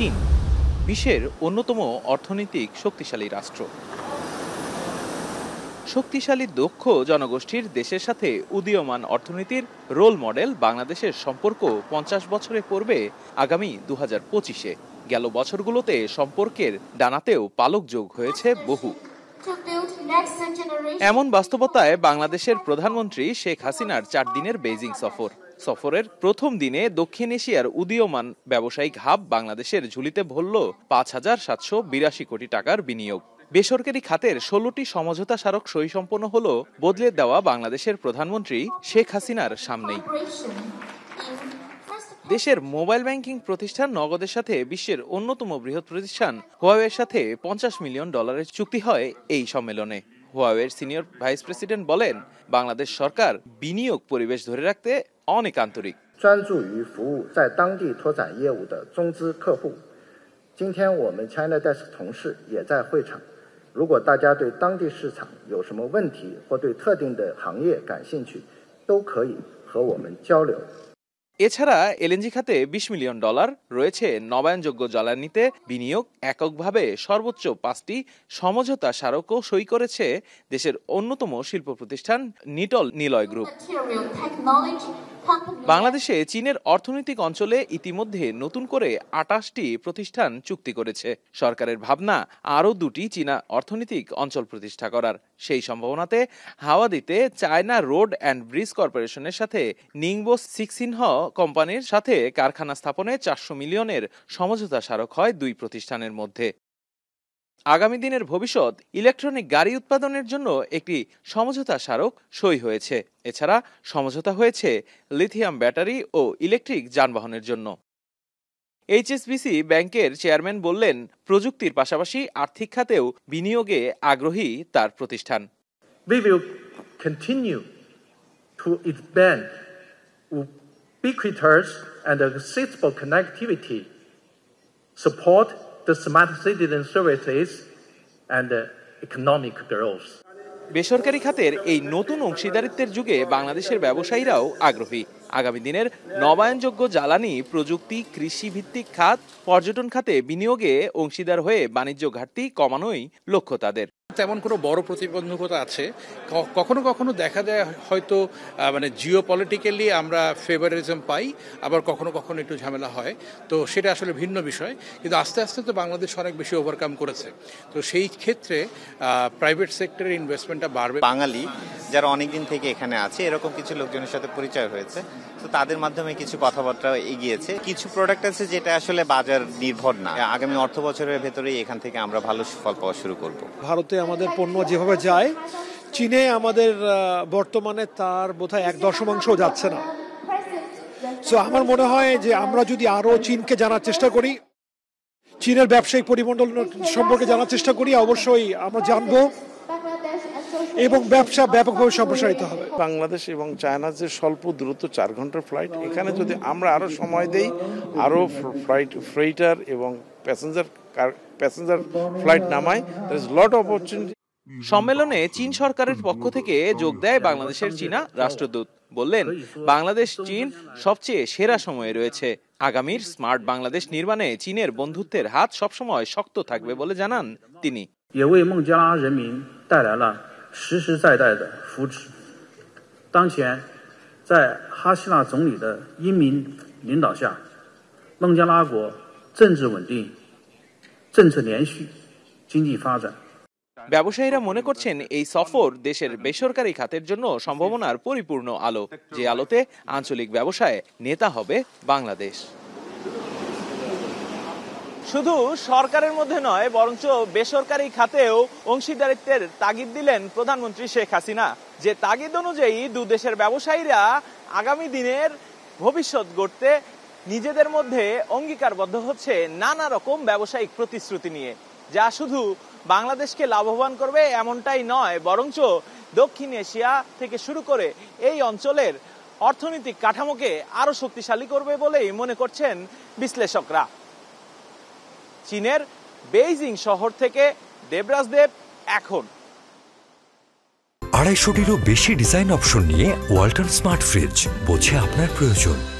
চীন বিশ্বের অন্যতম অর্থনৈতিক শক্তিশালী রাষ্ট্র শক্তিশালী দক্ষ জনগোষ্ঠীর দেশের সাথে উদীয়মান অর্থনীতির রোল মডেল বাংলাদেশের সম্পর্ক পঞ্চাশ বছরে পড়বে আগামী দু হাজার পঁচিশে গেল বছরগুলোতে সম্পর্কের ডানাতেও পালক যোগ হয়েছে বহু এমন বাস্তবতায় বাংলাদেশের প্রধানমন্ত্রী শেখ হাসিনার চার দিনের বেইজিং সফর সফরের প্রথম দিনে দক্ষিণ এশিয়ার উদীয়মান ব্যবসায়িক হাব বাংলাদেশের ঝুলিতে ভরল পাঁচ হাজার সাতশো বিরাশি কোটি টাকার বিনিয়োগ বেসরকারি খাতের ষোলোটি সমঝোতা স্মারক সই সম্পন্ন হল বদলে দেওয়া বাংলাদেশের প্রধানমন্ত্রী শেখ হাসিনার সামনেই দেশের মোবাইল ব্যাংকিং প্রতিষ্ঠান নগদের সাথে বিশ্বের অন্যতম বৃহৎ প্রতিষ্ঠান হোয়াওয়ের সাথে পঞ্চাশ মিলিয়ন ডলারের চুক্তি হয় এই সম্মেলনে 华为资深副董事长布莱恩·巴格纳德表示：“中国专注于服务在当地拓展业务的中资客户。今天我们 ChinaDes 同事也在会场。如果大家对当地市场有什么问题，或对特定的行业感兴趣，都可以和我们交流。” এছাড়া এলএনজি খাতে ২০ মিলিয়ন ডলার রয়েছে নবায়নযোগ্য জ্বালানিতে বিনিয়োগ এককভাবে সর্বোচ্চ পাঁচটি সমঝোতা স্মারকও সই করেছে দেশের অন্যতম শিল্প প্রতিষ্ঠান নিটল নিলয় গ্রুপ বাংলাদেশে চীনের অর্থনৈতিক অঞ্চলে ইতিমধ্যে নতুন করে আটাশটি প্রতিষ্ঠান চুক্তি করেছে সরকারের ভাবনা আরও দুটি চীনা অর্থনৈতিক অঞ্চল প্রতিষ্ঠা করার সেই সম্ভাবনাতে হাওয়া দিতে চায়না রোড অ্যান্ড ব্রিজ কর্পোরেশনের সাথে নিংবো সিক্সিনহ কোম্পানির সাথে কারখানা স্থাপনে চারশো মিলিয়নের সমঝোতা স্মারক হয় দুই প্রতিষ্ঠানের মধ্যে আগামী দিনের ভবিষ্যৎ ইলেকট্রনিক গাড়ি উৎপাদনের জন্য একটি সমঝোতা স্মারক সই হয়েছে এছাড়া সমঝোতা হয়েছে লিথিয়াম ব্যাটারি ও ইলেকট্রিক যানবাহনের জন্য এইচএসবিসি ব্যাংকের চেয়ারম্যান বললেন প্রযুক্তির পাশাপাশি আর্থিক খাতেও বিনিয়োগে আগ্রহী তার প্রতিষ্ঠান support the smart citizen services and uh, economic growth. বেসরকারি খাতের এই নতুন অংশীদারিত্বের যুগে বাংলাদেশের ব্যবসায়ীরাও আগ্রহী আগামী দিনের নবায়নযোগ্য জ্বালানি প্রযুক্তি কৃষিভিত্তিক খাত পর্যটন খাতে বিনিয়োগে অংশীদার হয়ে বাণিজ্য ঘাটতি কমানোই লক্ষ্য তাদের তেমন কোনো বড় প্রতিবন্ধকতা আছে কখনো কখনো দেখা যায় হয়তো মানে জিও পলিটিক্যালি আমরা ফেভারিজম পাই আবার কখনো কখনো একটু ঝামেলা হয় তো সেটা আসলে ভিন্ন বিষয় কিন্তু আস্তে আস্তে তো বাংলাদেশ অনেক বেশি ওভারকাম করেছে তো সেই ক্ষেত্রে প্রাইভেট সেক্টরের ইনভেস্টমেন্টটা বাড়বে বাঙালি যারা অনেকদিন থেকে এখানে আছে এরকম কিছু লোকজনের সাথে পরিচয় হয়েছে তো তাদের মাধ্যমে কিছু কথাবার্তা এগিয়েছে কিছু প্রোডাক্ট আছে যেটা আসলে বাজার নির্ভর না আগামী অর্থ বছরের ভেতরেই এখান থেকে আমরা ভালো সুফল পাওয়া শুরু করব ভারতে আমাদের পণ্য যেভাবে যায় চীনে আমাদের বর্তমানে তার বোধহয় এক দশমাংশ যাচ্ছে না সো আমার মনে হয় যে আমরা যদি আরও চীনকে জানার চেষ্টা করি চীনের ব্যবসায়িক পরিমণ্ডল সম্পর্কে জানার চেষ্টা করি অবশ্যই আমরা জানবো এবং ব্যবসা ব্যাপকভাবে সম্প্রসারিত হবে বাংলাদেশ এবং চায়না যে স্বল্প দূরত্ব চার ঘন্টার ফ্লাইট এখানে যদি আমরা আরো সময় দেই আরো ফ্লাইট ফ্রেইটার এবং প্যাসেঞ্জার প্যাসেঞ্জার ফ্লাইট নামায় দের ইজ লট অপরচুনিটি সম্মেলনে চীন সরকারের পক্ষ থেকে যোগ দেয় বাংলাদেশের চীনা রাষ্ট্রদূত বললেন বাংলাদেশ চীন সবচেয়ে সেরা সময়ে রয়েছে আগামীর স্মার্ট বাংলাদেশ নির্মাণে চীনের বন্ধুত্বের হাত সবসময় শক্ত থাকবে বলে জানান তিনি 实实在在的扶持。当前，在哈希纳总理的英明领导下，孟加拉国政治稳定、政策连续、经济发展。ব্যবসায়ীরা মনে করছেন এই সফর দেশের বেসরকারি খাতের জন্য সম্ভাবনার পরিপূর্ণ আলো যে আলোতে আঞ্চলিক ব্যবসায় নেতা হবে বাংলাদেশ শুধু সরকারের মধ্যে নয় বরঞ্চ বেসরকারি খাতেও অংশীদারিত্বের তাগিদ দিলেন প্রধানমন্ত্রী শেখ হাসিনা যে তাগিদ অনুযায়ী দু দেশের ব্যবসায়ীরা আগামী দিনের ভবিষ্যৎ গড়তে নিজেদের মধ্যে অঙ্গীকারবদ্ধ হচ্ছে নানা রকম ব্যবসায়িক প্রতিশ্রুতি নিয়ে যা শুধু বাংলাদেশকে লাভবান করবে এমনটাই নয় বরঞ্চ দক্ষিণ এশিয়া থেকে শুরু করে এই অঞ্চলের অর্থনৈতিক কাঠামোকে আরও শক্তিশালী করবে বলেই মনে করছেন বিশ্লেষকরা চীনের বেইজিং শহর থেকে দেবরাজ দেব এখন আড়াইশোটিরও বেশি ডিজাইন অপশন নিয়ে ওয়াল্টন স্মার্ট ফ্রিজ বোঝে আপনার প্রয়োজন